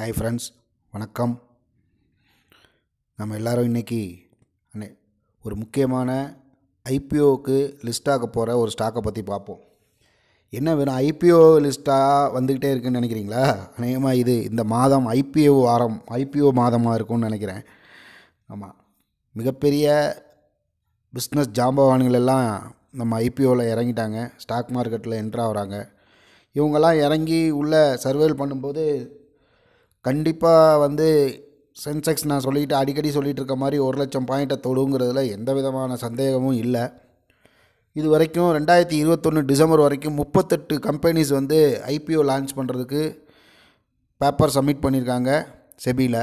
hi friends வணக்கம் நம்ம எல்லோரும் இன்றைக்கி அன்னை ஒரு முக்கியமான ஐபிஓக்கு லிஸ்ட் ஆக போகிற ஒரு ஸ்டாக்கை பற்றி பார்ப்போம் என்ன வேணும் ஐபிஓ லிஸ்ட்டாக வந்துக்கிட்டே இருக்குன்னு நினைக்கிறீங்களா அநேகமாக இது இந்த மாதம் ஐபிஓ வாரம் ஐபிஓ மாதமாக இருக்கும்னு நினைக்கிறேன் ஆமாம் மிகப்பெரிய பிஸ்னஸ் ஜாம்பவான்கள் எல்லாம் நம்ம ஐபிஓவில் இறங்கிட்டாங்க ஸ்டாக் மார்க்கெட்டில் என்ட்ராகிறாங்க இவங்கெல்லாம் இறங்கி உள்ளே சர்வேல் பண்ணும்போது கண்டிப்பாக வந்து சென்செக்ஸ் நான் சொல்லிட்டு அடிக்கடி சொல்லிகிட்டு இருக்க மாதிரி ஒரு லட்சம் பாயிண்ட்டை தொடுங்கிறதுல எந்த விதமான சந்தேகமும் இல்லை இது வரைக்கும் ரெண்டாயிரத்தி இருபத்தொன்று டிசம்பர் வரைக்கும் முப்பத்தெட்டு கம்பெனிஸ் வந்து ஐபிஓ லான்ச் பண்ணுறதுக்கு பேப்பர் சப்மிட் பண்ணியிருக்காங்க செபியில்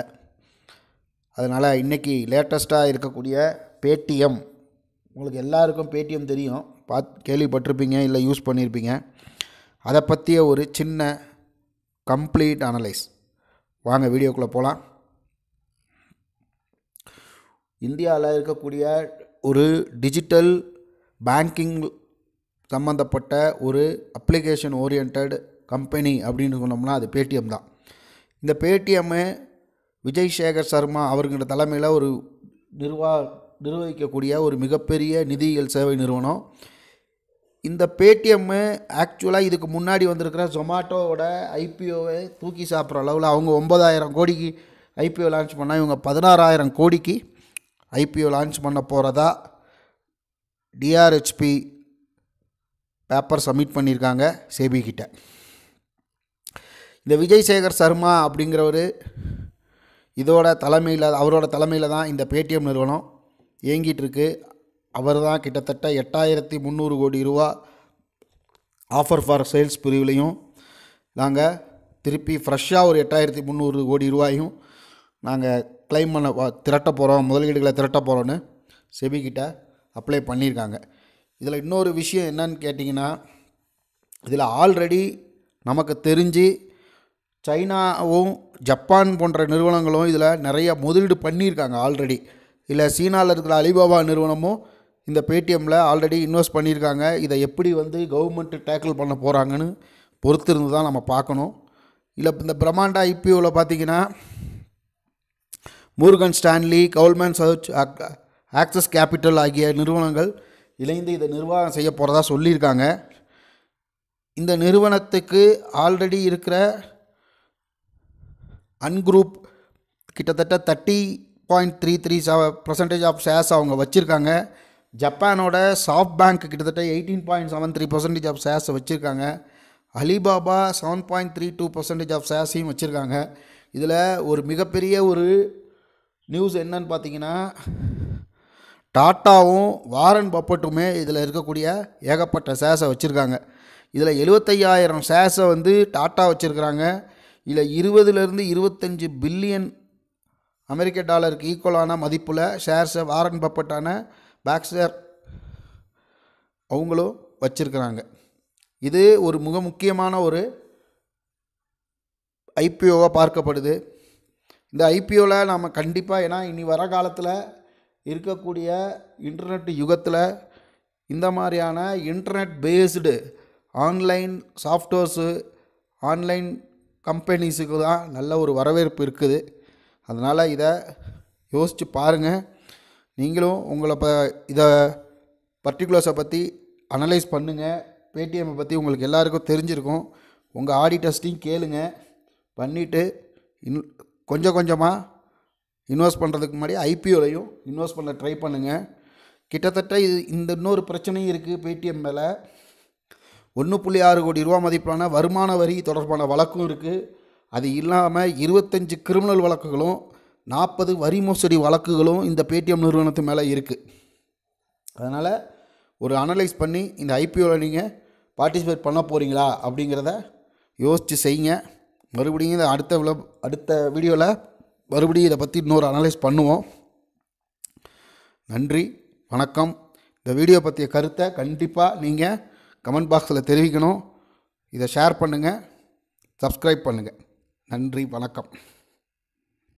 அதனால் இன்றைக்கி லேட்டஸ்ட்டாக இருக்கக்கூடிய பேடிஎம் உங்களுக்கு எல்லாருக்கும் பேடிஎம் தெரியும் பாத் கேள்விப்பட்டிருப்பீங்க இல்லை யூஸ் பண்ணியிருப்பீங்க அதை பற்றிய ஒரு சின்ன கம்ப்ளீட் அனலைஸ் வாங்க வீடியோக்குள்ளே போகலாம் இந்தியாவில் இருக்கக்கூடிய ஒரு டிஜிட்டல் பேங்கிங் சம்மந்தப்பட்ட ஒரு அப்ளிகேஷன் ஓரியன்ட் கம்பெனி அப்படின்னு சொன்னோம்னா அது பேடிஎம் தான் இந்த பேடிஎம்மு விஜய் சேகர் சர்மா அவர்கிற தலைமையில் ஒரு நிர்வா நிர்வகிக்கக்கூடிய ஒரு மிகப்பெரிய நிதியியல் சேவை நிறுவனம் இந்த பேடிஎம்மு ஆக்சுவலாக இதுக்கு முன்னாடி வந்திருக்கிற ஜொமாட்டோவோட ஐபிஓவை தூக்கி சாப்பிட்ற அளவில் அவங்க ஒம்பதாயிரம் கோடிக்கு ஐபிஓ லான்ச் பண்ணால் இவங்க பதினாறாயிரம் கோடிக்கு ஐபிஓ லான்ச் பண்ண போகிறதா டிஆர்ஹெச்பி பேப்பர் சப்மிட் பண்ணியிருக்காங்க சேபிகிட்ட இந்த விஜய் சேகர் சர்மா அப்படிங்கிறவர் இதோட தலைமையில் அவரோட தலைமையில் தான் இந்த பேடிஎம் நிறுவனம் இயங்கிகிட்ருக்கு அவர் தான் கிட்டத்தட்ட எட்டாயிரத்தி முந்நூறு கோடி ரூபா ஆஃபர் ஃபார் சேல்ஸ் பிரிவுலேயும் நாங்கள் திருப்பி ஃப்ரெஷ்ஷாக ஒரு எட்டாயிரத்தி முந்நூறு கோடி ரூபாயும் நாங்கள் கிளைம் பண்ண திரட்ட போகிறோம் முதலீடுகளை திரட்ட போகிறோன்னு செபிக்கிட்ட அப்ளை பண்ணியிருக்காங்க இதில் இன்னொரு விஷயம் என்னன்னு கேட்டிங்கன்னா இதில் ஆல்ரெடி நமக்கு தெரிஞ்சு சைனாவும் ஜப்பான் போன்ற நிறுவனங்களும் இதில் நிறைய முதலீடு பண்ணியிருக்காங்க ஆல்ரெடி இல்லை சீனாவில் இருக்கிற அலிபாபா நிறுவனமும் இந்த பேடிஎம்மில் ஆல்ரெடி இன்வெஸ்ட் பண்ணியிருக்காங்க இதை எப்படி வந்து கவர்மெண்ட்டு டேக்கிள் பண்ண போகிறாங்கன்னு பொறுத்திருந்து தான் நம்ம பார்க்கணும் இல்லை இந்த பிரம்மாண்டா ஐபிஓவில் பார்த்திங்கன்னா முருகன் ஸ்டான்லி கவர்மெண்ட் சர்ச் ஆக்சஸ் கேபிட்டல் ஆகிய நிறுவனங்கள் இணைந்து இதை நிர்வாகம் செய்ய போகிறதா சொல்லியிருக்காங்க இந்த நிறுவனத்துக்கு ஆல்ரெடி இருக்கிற அன்குரூப் கிட்டத்தட்ட தேர்ட்டி பாயிண்ட் த்ரீ த்ரீ சவ பர்சன்டேஜ் ஆஃப் ஷேர்ஸ் அவங்க வச்சுருக்காங்க ஜப்பானோட சாஃப்ட் பேங்க் கிட்டத்தட்ட eighteen point seven three percentage of ஷேர்ஸை வச்சுருக்காங்க Alibaba seven point three two percentage of ஷேர்ஸையும் வச்சுருக்காங்க இதில் ஒரு மிகப்பெரிய ஒரு நியூஸ் என்னன்னு பார்த்தீங்கன்னா டாட்டாவும் வாரன் பப்பட்டுமே இதில் இருக்கக்கூடிய ஏகப்பட்ட ஷேர்ஸை வச்சுருக்காங்க இதில் எழுபத்தையாயிரம் ஷேர்ஸை வந்து டாட்டா வச்சுருக்குறாங்க இதில் இருபதுலேருந்து இருபத்தஞ்சி பில்லியன் அமெரிக்க டாலருக்கு ஈக்குவலான மதிப்பில் ஷேர்ஸை வாரன் பப்பட்டான பேக்ஸ்டர் அவங்களும் வச்சுருக்கிறாங்க இது ஒரு மிக முக்கியமான ஒரு ஐபிஓவாக பார்க்கப்படுது இந்த ஐபிஓவில் நாம் கண்டிப்பாக ஏன்னா இனி வர காலத்தில் இருக்கக்கூடிய இன்டர்நெட் யுகத்தில் இந்த மாதிரியான internet based online softwares online கம்பெனிஸுக்கு தான் நல்ல ஒரு வரவேற்பு இருக்குது அதனால் இதை யோசித்து பாருங்கள் நீங்களும் உங்களை ப இதை பர்டிகுலர்ஸை பற்றி அனலைஸ் பண்ணுங்கள் பேடிஎம்மை பற்றி உங்களுக்கு எல்லாருக்கும் தெரிஞ்சிருக்கும் உங்கள் ஆடி டெஸ்டிங் கேளுங்க பண்ணிவிட்டு இன் கொஞ்சம் கொஞ்சமாக இன்வெஸ்ட் பண்ணுறதுக்கு முன்னாடி ஐபிஓலையும் இன்வெஸ்ட் பண்ண ட்ரை பண்ணுங்கள் கிட்டத்தட்ட இது இந்த இன்னொரு பிரச்சனையும் இருக்குது பேடிஎம் மேலே ஒன்று புள்ளி ஆறு கோடி ரூபா மதிப்பிலான வருமான வரி தொடர்பான வழக்கும் இருக்குது அது இல்லாமல் இருபத்தஞ்சி கிரிமினல் வழக்குகளும் நாற்பது வரி மோசடி வழக்குகளும் இந்த பேடிஎம் நிறுவனத்து மேலே இருக்குது அதனால் ஒரு அனலைஸ் பண்ணி இந்த ஐபிஓவில் நீங்கள் பார்ட்டிசிபேட் பண்ண போகிறீங்களா அப்படிங்கிறத யோசித்து செய்யுங்க மறுபடியும் இதை அடுத்த விழ அடுத்த வீடியோவில் மறுபடியும் இதை பற்றி இன்னொரு அனலைஸ் பண்ணுவோம் நன்றி வணக்கம் இந்த வீடியோ பற்றிய கருத்தை கண்டிப்பாக நீங்கள் கமெண்ட் பாக்ஸில் தெரிவிக்கணும் இதை ஷேர் பண்ணுங்கள் சப்ஸ்கிரைப் பண்ணுங்கள் நன்றி வணக்கம்